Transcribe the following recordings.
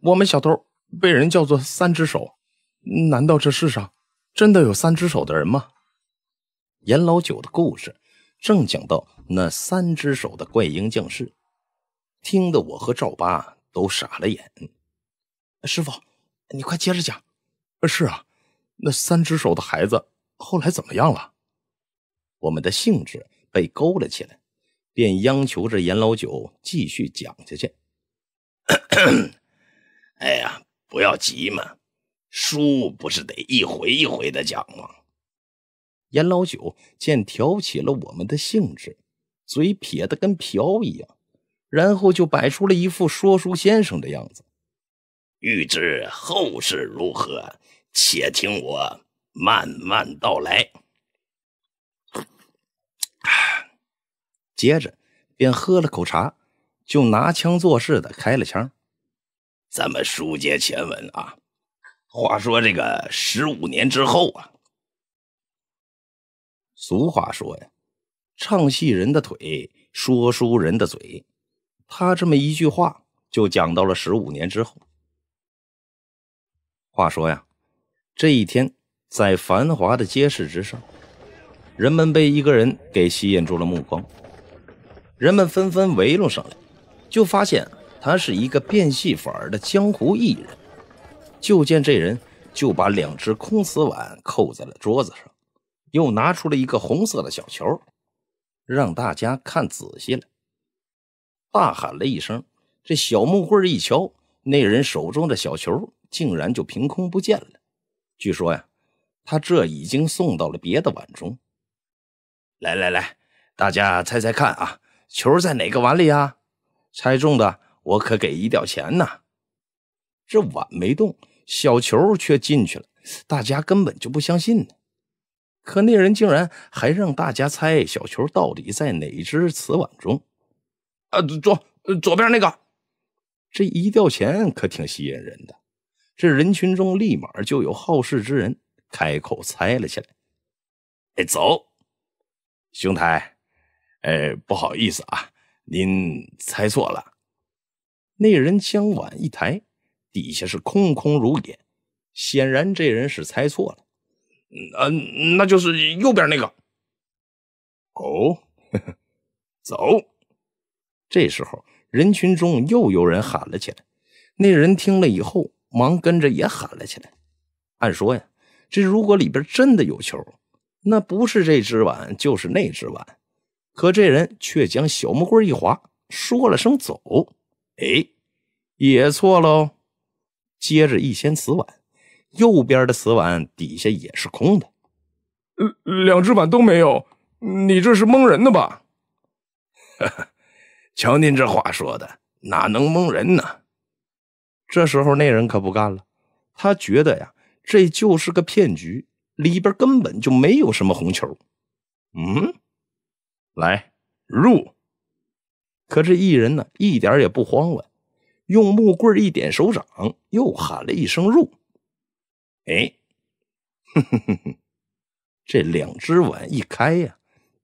我们小偷被人叫做三只手，难道这世上真的有三只手的人吗？严老九的故事正讲到那三只手的怪婴降世，听得我和赵八都傻了眼。师傅，你快接着讲。是啊，那三只手的孩子后来怎么样了？我们的兴致被勾了起来，便央求着严老九继续讲下去。哎呀，不要急嘛，书不是得一回一回的讲吗？严老九见挑起了我们的兴致，嘴撇的跟瓢一样，然后就摆出了一副说书先生的样子。欲知后事如何，且听我慢慢道来。接着便喝了口茶，就拿腔作势的开了腔。咱们书接前文啊。话说这个十五年之后啊，俗话说呀，唱戏人的腿，说书人的嘴。他这么一句话就讲到了十五年之后。话说呀，这一天在繁华的街市之上，人们被一个人给吸引住了目光，人们纷纷围拢上来，就发现。他是一个变戏法的江湖艺人，就见这人就把两只空瓷碗扣在了桌子上，又拿出了一个红色的小球，让大家看仔细了，大喊了一声：“这小木棍一敲，那人手中的小球竟然就凭空不见了。”据说呀，他这已经送到了别的碗中。来来来，大家猜猜看啊，球在哪个碗里啊？猜中的。我可给一吊钱呐！这碗没动，小球却进去了。大家根本就不相信呢。可那人竟然还让大家猜小球到底在哪只瓷碗中？啊，左左边那个。这一吊钱可挺吸引人的。这人群中立马就有好事之人开口猜了起来。哎，走，兄台，哎，不好意思啊，您猜错了。那人将碗一抬，底下是空空如也，显然这人是猜错了。嗯，那就是右边那个。哦，走。这时候人群中又有人喊了起来，那人听了以后忙跟着也喊了起来。按说呀，这如果里边真的有球，那不是这只碗就是那只碗。可这人却将小木棍一划，说了声“走”。哎，也错喽。接着一掀瓷碗，右边的瓷碗底下也是空的。呃，两只碗都没有，你这是蒙人的吧？哈哈，瞧您这话说的，哪能蒙人呢？这时候那人可不干了，他觉得呀，这就是个骗局，里边根本就没有什么红球。嗯，来入。可这一人呢，一点也不慌乱，用木棍一点手掌，又喊了一声“入”。哎，哼哼哼哼，这两只碗一开呀，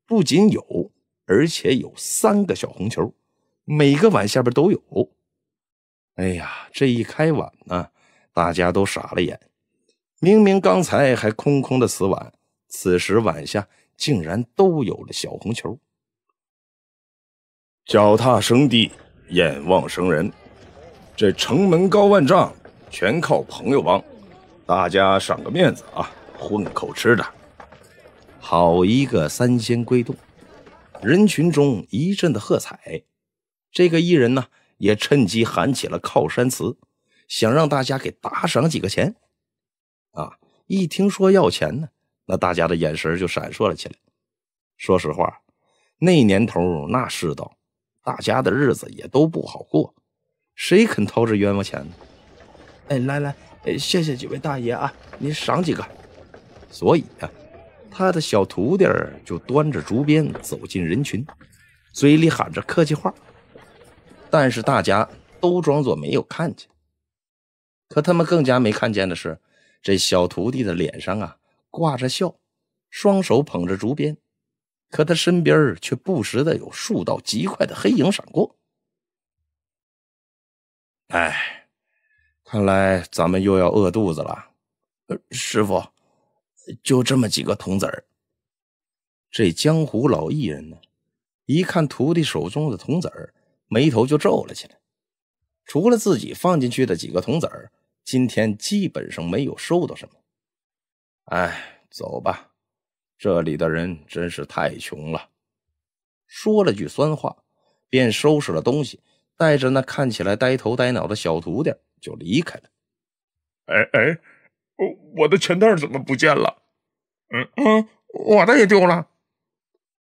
不仅有，而且有三个小红球，每个碗下边都有。哎呀，这一开碗呢，大家都傻了眼，明明刚才还空空的瓷碗，此时碗下竟然都有了小红球。脚踏生地，眼望生人。这城门高万丈，全靠朋友帮。大家赏个面子啊，混口吃的。好一个三仙归洞！人群中一阵的喝彩。这个艺人呢，也趁机喊起了靠山词，想让大家给打赏几个钱。啊！一听说要钱呢，那大家的眼神就闪烁了起来。说实话，那年头那世道。大家的日子也都不好过，谁肯掏这冤枉钱呢？哎，来来，谢谢几位大爷啊，您赏几个。所以啊，他的小徒弟就端着竹鞭走进人群，嘴里喊着客气话，但是大家都装作没有看见。可他们更加没看见的是，这小徒弟的脸上啊挂着笑，双手捧着竹鞭。可他身边却不时的有数道极快的黑影闪过。哎，看来咱们又要饿肚子了。呃，师傅，就这么几个铜子儿。这江湖老艺人呢，一看徒弟手中的铜子儿，眉头就皱了起来。除了自己放进去的几个铜子儿，今天基本上没有收到什么。哎，走吧。这里的人真是太穷了，说了句酸话，便收拾了东西，带着那看起来呆头呆脑的小徒弟就离开了。哎哎，我我的钱袋怎么不见了？嗯嗯，我的也丢了。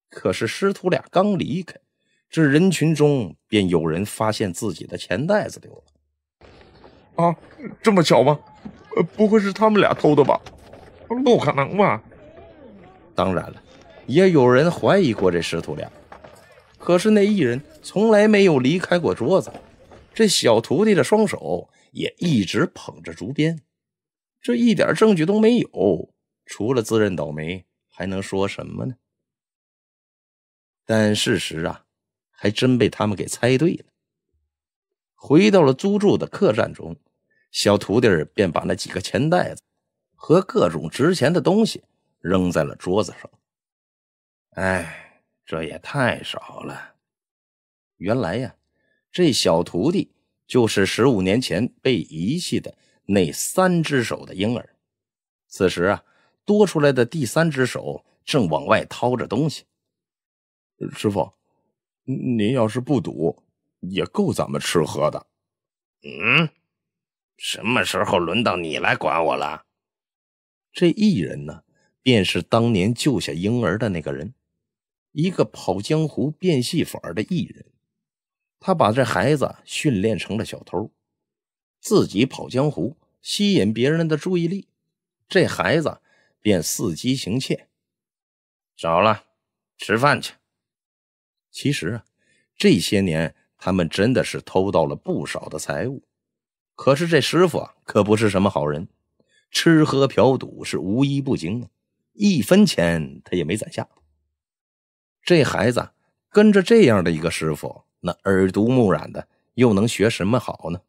可是师徒俩刚离开，这人群中便有人发现自己的钱袋子丢了。啊，这么巧吗？呃，不会是他们俩偷的吧？不可能吧？当然了，也有人怀疑过这师徒俩，可是那一人从来没有离开过桌子，这小徒弟的双手也一直捧着竹鞭，这一点证据都没有，除了自认倒霉，还能说什么呢？但事实啊，还真被他们给猜对了。回到了租住的客栈中，小徒弟便把那几个钱袋子和各种值钱的东西。扔在了桌子上。哎，这也太少了。原来呀，这小徒弟就是十五年前被遗弃的那三只手的婴儿。此时啊，多出来的第三只手正往外掏着东西。师傅，您要是不赌，也够咱们吃喝的。嗯，什么时候轮到你来管我了？这一人呢？便是当年救下婴儿的那个人，一个跑江湖变戏法的艺人。他把这孩子训练成了小偷，自己跑江湖吸引别人的注意力，这孩子便伺机行窃。找了，吃饭去。其实啊，这些年他们真的是偷到了不少的财物，可是这师傅啊，可不是什么好人，吃喝嫖赌是无一不精啊。一分钱他也没攒下。这孩子跟着这样的一个师傅，那耳濡目染的，又能学什么好呢？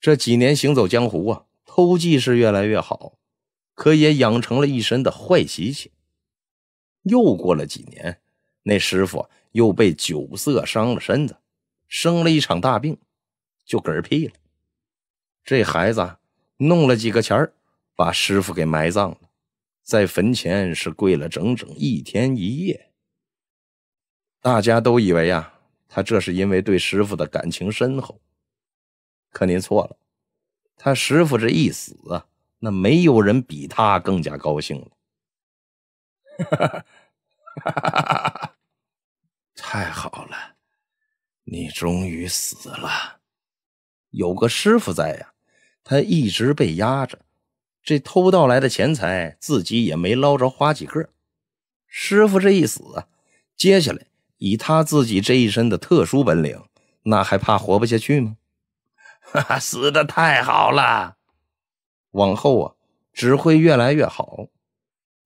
这几年行走江湖啊，偷技是越来越好，可也养成了一身的坏习气。又过了几年，那师傅又被酒色伤了身子，生了一场大病，就嗝屁了。这孩子弄了几个钱儿，把师傅给埋葬了。在坟前是跪了整整一天一夜，大家都以为呀，他这是因为对师傅的感情深厚。可您错了，他师傅这一死啊，那没有人比他更加高兴了。哈哈，太好了，你终于死了，有个师傅在呀，他一直被压着。这偷盗来的钱财，自己也没捞着花几个。师傅这一死啊，接下来以他自己这一身的特殊本领，那还怕活不下去吗？哈哈，死的太好了！往后啊，只会越来越好。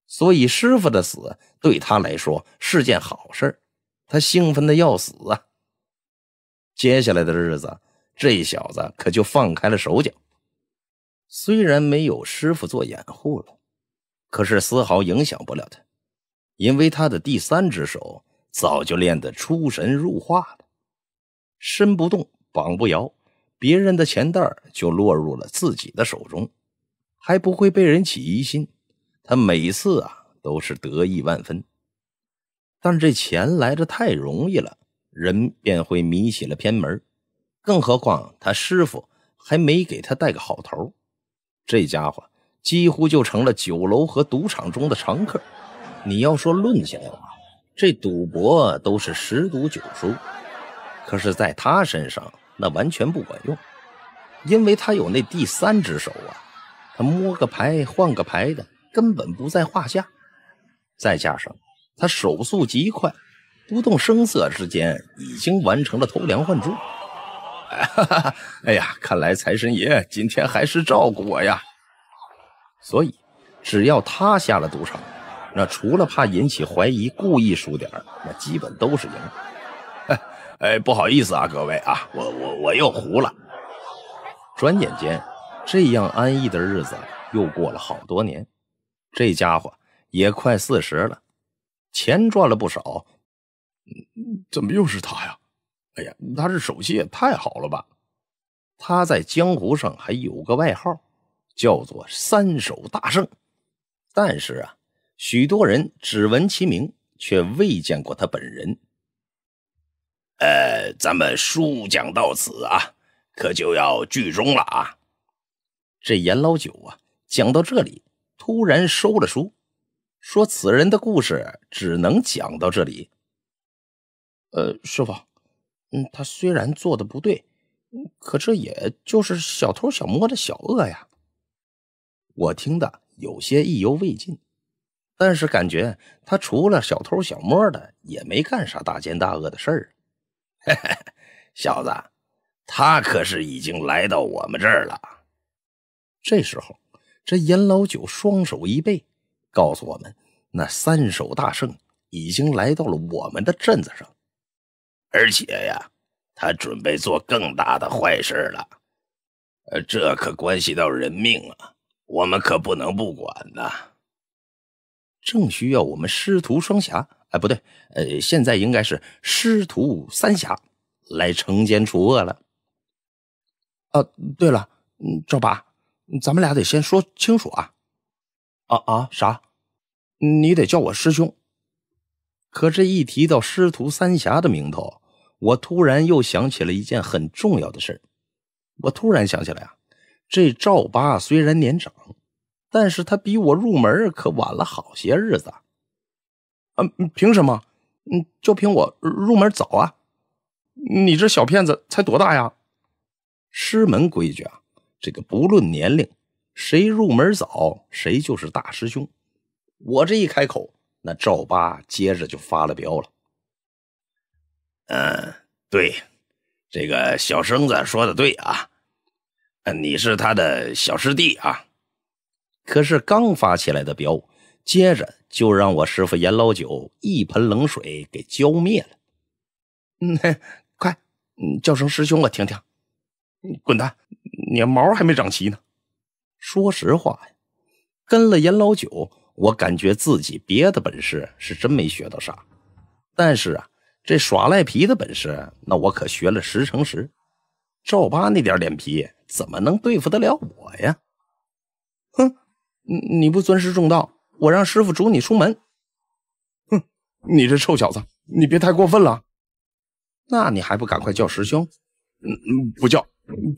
所以师傅的死对他来说是件好事，他兴奋的要死啊！接下来的日子，这小子可就放开了手脚。虽然没有师傅做掩护了，可是丝毫影响不了他，因为他的第三只手早就练得出神入化了，伸不动，绑不摇，别人的钱袋就落入了自己的手中，还不会被人起疑心。他每次啊都是得意万分，但这钱来的太容易了，人便会迷起了偏门。更何况他师傅还没给他带个好头。这家伙几乎就成了酒楼和赌场中的常客。你要说论起来，这赌博都是十赌九输，可是，在他身上那完全不管用，因为他有那第三只手啊。他摸个牌、换个牌的根本不在话下，再加上他手速极快，不动声色之间已经完成了偷梁换柱。哈哈哈！哎呀，看来财神爷今天还是照顾我呀。所以，只要他下了赌场，那除了怕引起怀疑故意输点那基本都是赢。哎，不好意思啊，各位啊，我我我又胡了。转眼间，这样安逸的日子又过了好多年，这家伙也快四十了，钱赚了不少。怎么又是他呀？哎呀，他这手气也太好了吧！他在江湖上还有个外号，叫做“三手大圣”，但是啊，许多人只闻其名，却未见过他本人。呃，咱们书讲到此啊，可就要剧终了啊。这严老九啊，讲到这里突然收了书，说此人的故事只能讲到这里。呃，师傅。嗯，他虽然做的不对，嗯，可这也就是小偷小摸的小恶呀。我听的有些意犹未尽，但是感觉他除了小偷小摸的，也没干啥大奸大恶的事儿。小子，他可是已经来到我们这儿了。这时候，这严老九双手一背，告诉我们，那三手大圣已经来到了我们的镇子上。而且呀，他准备做更大的坏事了，呃，这可关系到人命啊，我们可不能不管呐。正需要我们师徒双侠，哎，不对，呃，现在应该是师徒三侠来惩奸除恶了。啊，对了，嗯，赵八，咱们俩得先说清楚啊。啊啊，啥？你得叫我师兄。可这一提到师徒三侠的名头。我突然又想起了一件很重要的事儿，我突然想起来啊，这赵八虽然年长，但是他比我入门可晚了好些日子。啊，凭什么？嗯，就凭我入门早啊！你这小骗子才多大呀？师门规矩啊，这个不论年龄，谁入门早，谁就是大师兄。我这一开口，那赵八接着就发了飙了。嗯，对，这个小生子说的对啊，你是他的小师弟啊，可是刚发起来的飙，接着就让我师傅严老九一盆冷水给浇灭了。嗯，快，叫声师兄我听听。滚蛋，你毛还没长齐呢。说实话呀，跟了严老九，我感觉自己别的本事是真没学到啥，但是啊。这耍赖皮的本事，那我可学了十成十。赵八那点脸皮，怎么能对付得了我呀？哼，你你不尊师重道，我让师傅逐你出门。哼，你这臭小子，你别太过分了。那你还不赶快叫师兄？嗯嗯，不叫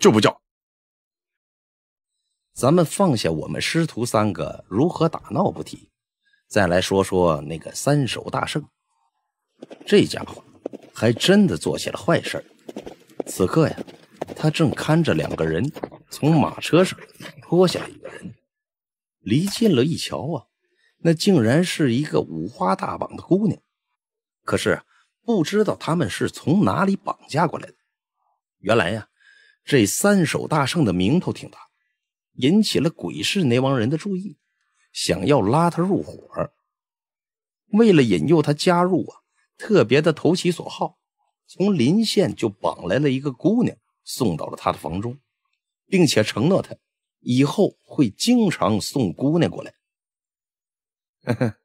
就不叫。咱们放下我们师徒三个如何打闹不提，再来说说那个三手大圣。这家伙还真的做起了坏事此刻呀，他正看着两个人从马车上脱下来，一个人。离近了一瞧啊，那竟然是一个五花大绑的姑娘。可是不知道他们是从哪里绑架过来的。原来呀，这三手大圣的名头挺大，引起了鬼市那帮人的注意，想要拉他入伙。为了引诱他加入啊。特别的投其所好，从临县就绑来了一个姑娘，送到了他的房中，并且承诺他以后会经常送姑娘过来。呵呵，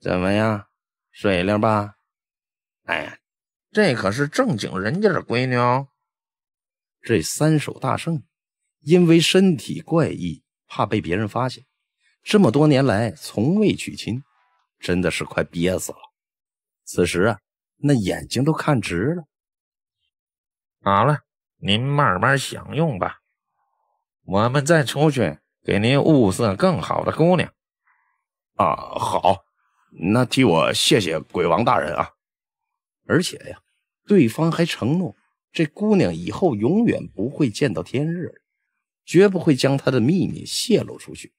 怎么样，水灵吧？哎，这可是正经人家的闺女。哦。这三首大圣因为身体怪异，怕被别人发现，这么多年来从未娶亲，真的是快憋死了。此时啊，那眼睛都看直了。好了，您慢慢享用吧。我们再出去给您物色更好的姑娘。啊，好，那替我谢谢鬼王大人啊。而且呀，对方还承诺这姑娘以后永远不会见到天日，绝不会将她的秘密泄露出去。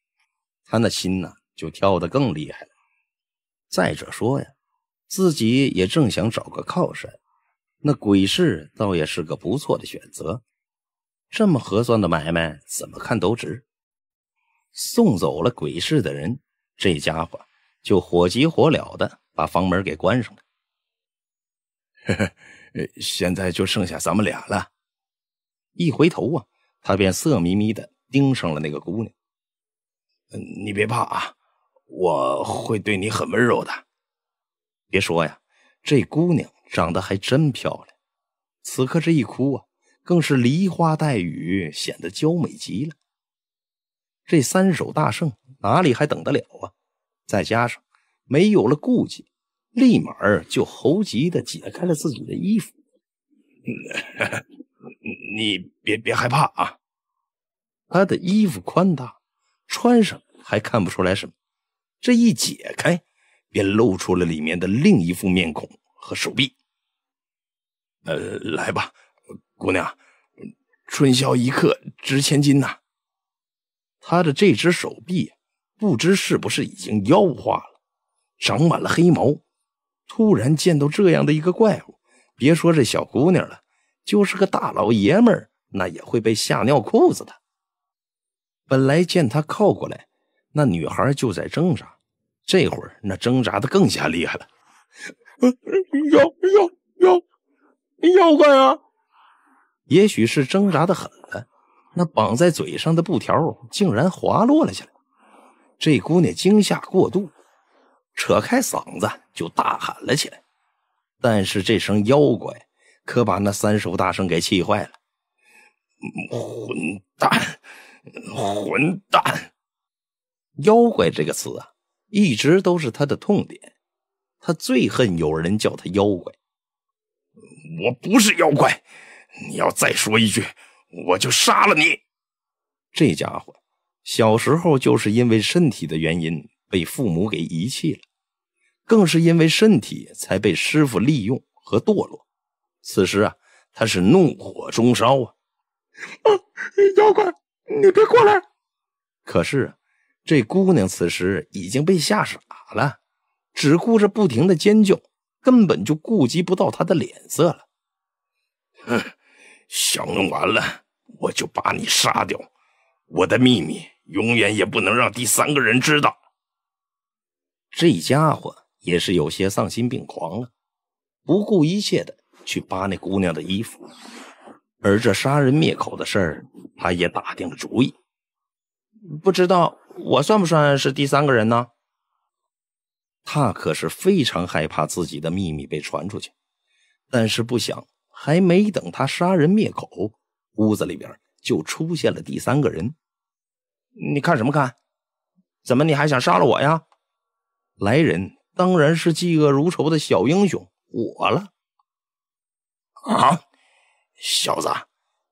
他那心呢，就跳得更厉害了。再者说呀。自己也正想找个靠山，那鬼市倒也是个不错的选择。这么合算的买卖，怎么看都值。送走了鬼市的人，这家伙就火急火燎的把房门给关上了。呵呵，现在就剩下咱们俩了。一回头啊，他便色眯眯的盯上了那个姑娘。你别怕啊，我会对你很温柔的。别说呀，这姑娘长得还真漂亮。此刻这一哭啊，更是梨花带雨，显得娇美极了。这三手大圣哪里还等得了啊？再加上没有了顾忌，立马就猴急的解开了自己的衣服。你别别害怕啊，他的衣服宽大，穿上还看不出来什么。这一解开。便露出了里面的另一副面孔和手臂。呃，来吧，姑娘，春宵一刻值千金呐。他的这只手臂，不知是不是已经妖化了，长满了黑毛。突然见到这样的一个怪物，别说这小姑娘了，就是个大老爷们儿，那也会被吓尿裤子的。本来见他靠过来，那女孩就在挣扎。这会儿那挣扎的更加厉害了，妖妖妖，妖怪啊！也许是挣扎的狠了，那绑在嘴上的布条竟然滑落了下来。这姑娘惊吓过度，扯开嗓子就大喊了起来。但是这声“妖怪”可把那三首大圣给气坏了。混蛋，混蛋！“妖怪”这个词啊！一直都是他的痛点，他最恨有人叫他妖怪。我不是妖怪，你要再说一句，我就杀了你。这家伙小时候就是因为身体的原因被父母给遗弃了，更是因为身体才被师傅利用和堕落。此时啊，他是怒火中烧啊！啊，妖怪，你别过来！可是。这姑娘此时已经被吓傻了，只顾着不停的尖叫，根本就顾及不到她的脸色了。哼，想弄完了我就把你杀掉，我的秘密永远也不能让第三个人知道。这家伙也是有些丧心病狂了，不顾一切的去扒那姑娘的衣服，而这杀人灭口的事儿，他也打定了主意，不知道。我算不算是第三个人呢？他可是非常害怕自己的秘密被传出去，但是不想，还没等他杀人灭口，屋子里边就出现了第三个人。你看什么看？怎么你还想杀了我呀？来人，当然是嫉恶如仇的小英雄我了。啊，小子，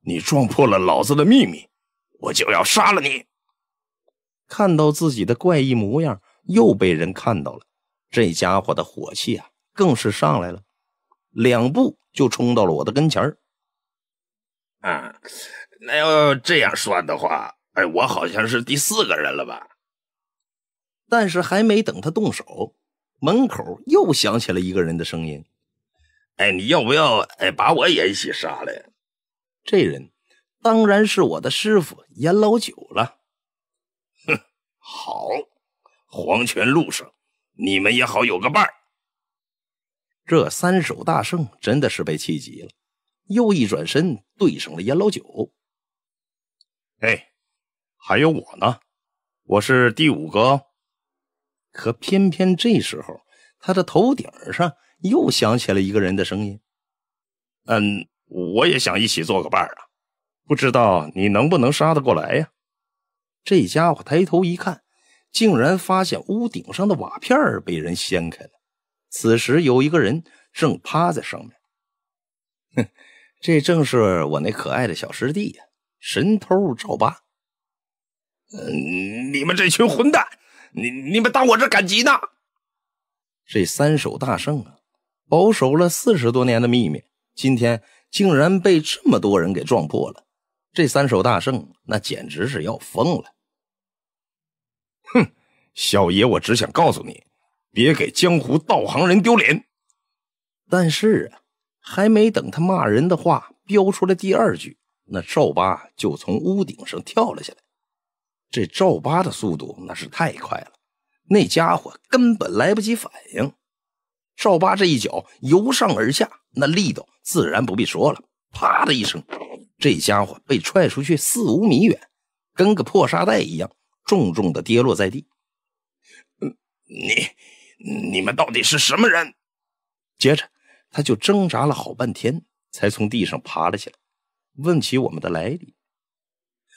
你撞破了老子的秘密，我就要杀了你。看到自己的怪异模样又被人看到了，这家伙的火气啊更是上来了，两步就冲到了我的跟前儿。啊，那要这样算的话，哎，我好像是第四个人了吧？但是还没等他动手，门口又响起了一个人的声音：“哎，你要不要哎把我也一起杀了？”这人当然是我的师傅严老九了。好，黄泉路上，你们也好有个伴儿。这三首大圣真的是被气急了，又一转身对上了严老九。哎，还有我呢，我是第五个。可偏偏这时候，他的头顶上又响起了一个人的声音：“嗯，我也想一起做个伴儿啊，不知道你能不能杀得过来呀？”这家伙抬头一看，竟然发现屋顶上的瓦片被人掀开了。此时有一个人正趴在上面，哼，这正是我那可爱的小师弟呀，神偷赵八。嗯，你们这群混蛋，你你们当我这赶集呢？这三手大圣啊，保守了四十多年的秘密，今天竟然被这么多人给撞破了。这三手大圣那简直是要疯了！哼，小爷我只想告诉你，别给江湖道行人丢脸。但是啊，还没等他骂人的话飙出来第二句，那赵八就从屋顶上跳了下来。这赵八的速度那是太快了，那家伙根本来不及反应。赵八这一脚由上而下，那力道自然不必说了，啪的一声。这家伙被踹出去四五米远，跟个破沙袋一样，重重的跌落在地。你你们到底是什么人？接着他就挣扎了好半天，才从地上爬了起来，问起我们的来历。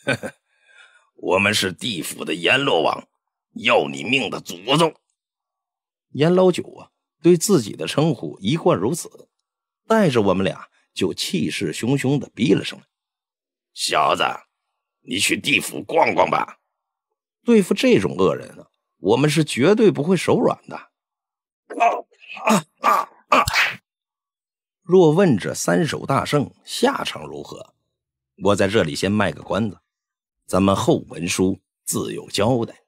呵呵，我们是地府的阎罗王，要你命的祖宗。阎老九啊，对自己的称呼一贯如此，带着我们俩就气势汹汹的逼了上来。小子，你去地府逛逛吧。对付这种恶人，我们是绝对不会手软的。啊啊啊啊！若问这三首大圣下场如何，我在这里先卖个关子，咱们后文书自有交代。